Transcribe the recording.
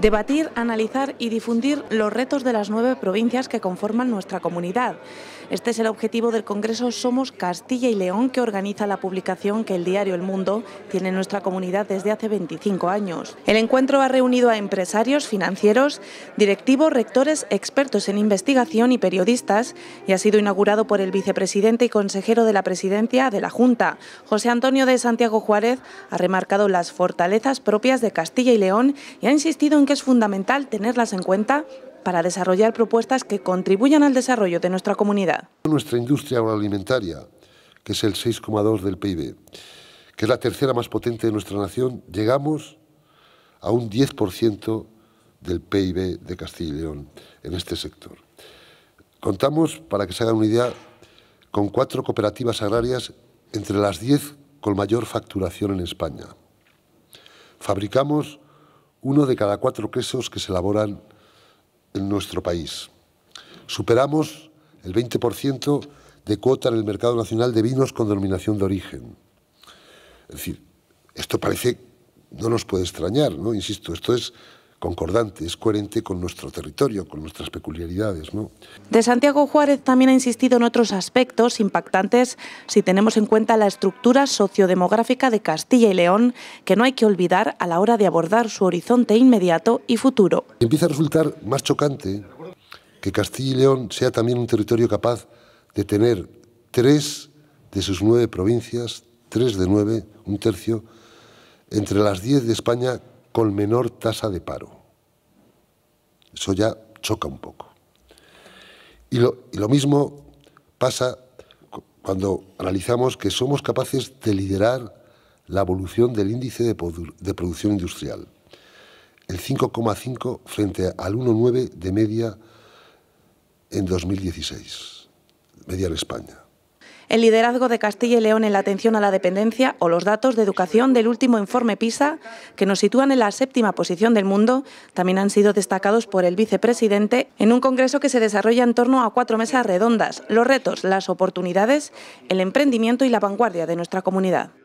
debatir, analizar y difundir los retos de las nueve provincias que conforman nuestra comunidad. Este es el objetivo del Congreso Somos Castilla y León, que organiza la publicación que el diario El Mundo tiene en nuestra comunidad desde hace 25 años. El encuentro ha reunido a empresarios, financieros, directivos, rectores, expertos en investigación y periodistas y ha sido inaugurado por el vicepresidente y consejero de la presidencia de la Junta. José Antonio de Santiago Juárez ha remarcado las fortalezas propias de Castilla y León y ha insistido en que es fundamental tenerlas en cuenta para desarrollar propuestas que contribuyan al desarrollo de nuestra comunidad. Nuestra industria agroalimentaria, que es el 6,2 del PIB, que es la tercera más potente de nuestra nación, llegamos a un 10% del PIB de Castilla y León en este sector. Contamos, para que se hagan una idea, con cuatro cooperativas agrarias entre las diez con mayor facturación en España. Fabricamos uno de cada cuatro quesos que se elaboran en nuestro país. Superamos el 20% de cuota en el mercado nacional de vinos con denominación de origen. Es decir, esto parece, no nos puede extrañar, ¿no? Insisto, esto es concordante, es coherente con nuestro territorio, con nuestras peculiaridades. ¿no? De Santiago Juárez también ha insistido en otros aspectos impactantes si tenemos en cuenta la estructura sociodemográfica de Castilla y León, que no hay que olvidar a la hora de abordar su horizonte inmediato y futuro. Empieza a resultar más chocante que Castilla y León sea también un territorio capaz de tener tres de sus nueve provincias, tres de nueve, un tercio, entre las diez de España con menor tasa de paro. Eso ya choca un poco. Y lo, mismo pasa cuando analizamos que somos capaces de liderar la evolución del índice de, de producción industrial, el 5,5 frente al 1,9 de media en 2016, media en España el liderazgo de Castilla y León en la atención a la dependencia o los datos de educación del último informe PISA, que nos sitúan en la séptima posición del mundo, también han sido destacados por el vicepresidente en un congreso que se desarrolla en torno a cuatro mesas redondas, los retos, las oportunidades, el emprendimiento y la vanguardia de nuestra comunidad.